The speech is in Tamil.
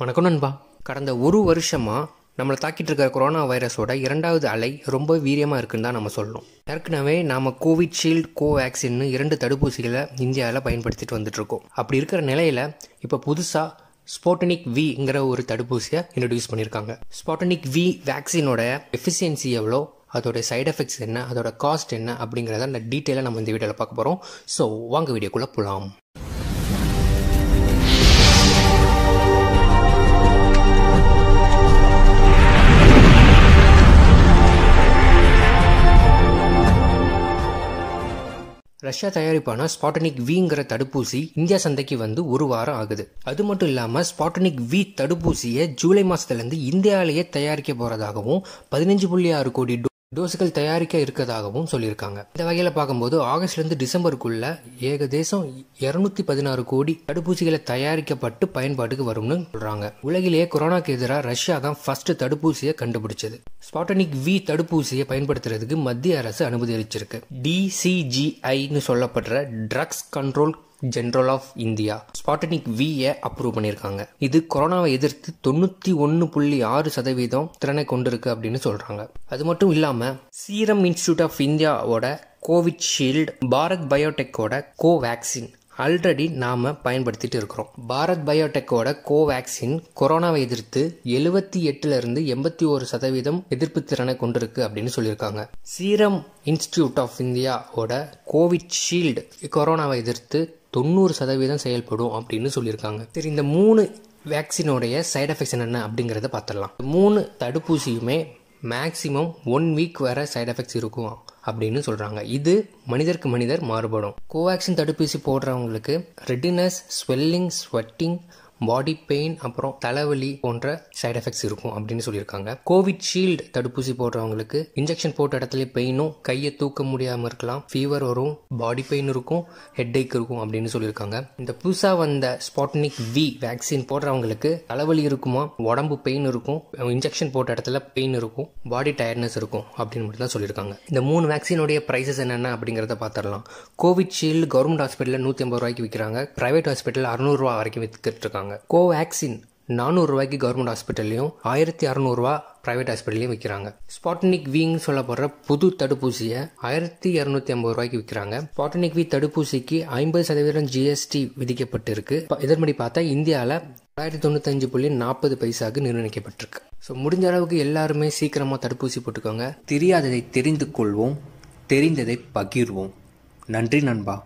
வணக்கம் நண்பா கடந்த ஒரு வருஷமாக நம்மளை தாக்கிட்டு இருக்கிற கொரோனா வைரஸோட இரண்டாவது அலை ரொம்ப வீரியமாக இருக்குன்னு தான் நம்ம சொல்லணும் ஏற்கனவே நாம் கோவிட்ஷீல்டு கோவேக்சின்னு இரண்டு தடுப்பூசிகளை இந்தியாவில் பயன்படுத்திட்டு வந்துட்ருக்கோம் அப்படி இருக்கிற நிலையில் இப்போ புதுசாக ஸ்போட்டனிக் விங்கிற ஒரு தடுப்பூசியை இன்ட்ரடியூஸ் பண்ணியிருக்காங்க ஸ்போட்டனிக் வி வேக்சினோட எஃபிஷியன்சி எவ்வளோ அதோட சைட் எஃபெக்ட்ஸ் என்ன அதோட காஸ்ட் என்ன அப்படிங்கிறத அந்த டீட்டெயிலாக நம்ம இந்த வீடியோவில் பார்க்க போகிறோம் ஸோ வாங்க வீடியோக்குள்ளே போகலாம் ரஷ்யா தயாரிப்பான ஸ்பாட்டனிக் விங்கிற தடுப்பூசி இந்தியா சந்தைக்கு வந்து ஒரு வாரம் ஆகுது அது மட்டும் இல்லாமல் ஸ்பாட்டனிக் வி தடுப்பூசியை ஜூலை மாதத்துலேருந்து இந்தியாவிலேயே தயாரிக்க போகிறதாகவும் பதினஞ்சு புள்ளி ஆறு கோடி டோஸுகள் தயாரிக்க இருக்கதாகவும் சொல்லியிருக்காங்க இந்த வகையில் பார்க்கும்போது ஆகஸ்ட்லேருந்து டிசம்பருக்குள்ள ஏகதேசம் இரநூத்தி பதினாறு கோடி தடுப்பூசிகளை தயாரிக்கப்பட்டு பயன்பாட்டுக்கு வரும்னு சொல்கிறாங்க உலகிலேயே கொரோனாக்கு எதிராக ரஷ்யா தான் ஃபர்ஸ்ட் தடுப்பூசியை கண்டுபிடிச்சது ஸ்பாட்டனிக் வி தடுப்பூசியை பயன்படுத்துறதுக்கு மத்திய அரசு அனுமதி அளிச்சிருக்கு டிசிஜிஐன்னு சொல்லப்படுற drugs control general of India Sputnik ஏ அப்ரூவ் பண்ணியிருக்காங்க இது கொரோனாவை எதிர்த்து தொண்ணூற்றி ஒன்று புள்ளி ஆறு சதவீதம் திறனை கொண்டிருக்கு அப்படின்னு சொல்கிறாங்க அது மட்டும் இல்லாமல் சீரம் இன்ஸ்டியூட் ஆஃப் இந்தியாவோட கோவிட்ஷீல்டு பாரத் பயோடெக்கோட கோவேக்சின் ஆல்ரெடி நாம் பயன்படுத்திட்டு இருக்கிறோம் பாரத் பயோடெக்கோட கோவேக்சின் கொரோனாவை எதிர்த்து எழுபத்தி எட்டுலேருந்து எண்பத்தி ஒரு சதவீதம் எதிர்ப்பு திறனை கொண்டிருக்கு அப்படின்னு சொல்லியிருக்காங்க சீரம் இன்ஸ்டிடியூட் ஆஃப் இந்தியாவோட கோவிட்ஷீல்டு கொரோனாவை எதிர்த்து தொண்ணூறு சதவீதம் செயல்படும் அப்படின்னு சொல்லியிருக்காங்க சரி இந்த மூணு வேக்சினோடைய சைட் எஃபெக்ட்ஸ் என்னென்ன அப்படிங்கிறத பார்த்துடலாம் மூணு தடுப்பூசியுமே மேக்சிமம் ஒன் வீக் வர சைட் எஃபெக்ட்ஸ் இருக்கும் அப்படின்னு சொல்கிறாங்க இது மனிதருக்கு மனிதர் மாறுபடும் கோவேக்சின் தடுப்பூசி போடுறவங்களுக்கு redness swelling sweating body pain அப்புறம் தலைவலி போன்ற சைட் எஃபெக்ட்ஸ் இருக்கும் அப்படின்னு சொல்லியிருக்காங்க கோவிட்ஷீல்டு தடுப்பூசி போடுறவங்களுக்கு இன்ஜெக்ஷன் போட்ட இடத்துல பெயினும் கையை தூக்க முடியாமல் இருக்கலாம் ஃபீவர் வரும் பாடி பெயின் இருக்கும் ஹெட் ஏக் இருக்கும் அப்படின்னு சொல்லியிருக்காங்க இந்த புதுசாக வந்த ஸ்பாட்னிக் வி வேக்சின் போடுறவங்களுக்கு தலைவலி இருக்குமா உடம்பு பெயின் இருக்கும் இன்ஜெக்ஷன் போட்ட இடத்துல பெயின் இருக்கும் பாடி டயர்ட்னஸ் இருக்கும் அப்படின்னு மட்டும் தான் சொல்லியிருக்காங்க இந்த மூணு வேக்சினுடைய ப்ரைஸஸ் என்னென்ன அப்படிங்கிறத பார்த்துடலாம் கோவிட் கவர்மெண்ட் ஹாஸ்பிட்டலில் நூற்றி ஐம்பது ரூபாய்க்கு விற்கிறாங்க ப்ரைவேட் ஹாஸ்பிட்டலில் அறுநூறுவா வரைக்கும் விற்றுட்டு இருக்காங்க விற்கிறாங்க கோவேக்சின் ரூபாய்க்கு கவர்மெண்ட் ஹாஸ்பிட்டல்லையும் ஆயிரத்தி அறநூறுவா ப்ரைவேட் ஹாஸ்பிட்டல்லையும் விற்கிறாங்க ஸ்பாட்னிக் வின்னு சொல்லப்படுற புது தடுப்பூசியை ஆயிரத்தி இரநூத்தி ஐம்பது ரூபாய்க்கு விற்கிறாங்க ஸ்பாட்னிக் வி தடுப்பூசிக்கு ஐம்பது சதவீதம் ஜிஎஸ்டி விதிக்கப்பட்டிருக்கு இதன்படி பார்த்தா இந்தியாவில் தொள்ளாயிரத்தி தொண்ணூத்தஞ்சு புள்ளி நாற்பது பைசாவுக்கு நிர்ணயிக்கப்பட்டிருக்கு ஸோ முடிஞ்ச அளவுக்கு எல்லாருமே சீக்கிரமாக தடுப்பூசி போட்டுக்கோங்க தெரியாததை தெரிந்து கொள்வோம் தெரிந்ததை பகிர்வோம் நன்றி நண்பா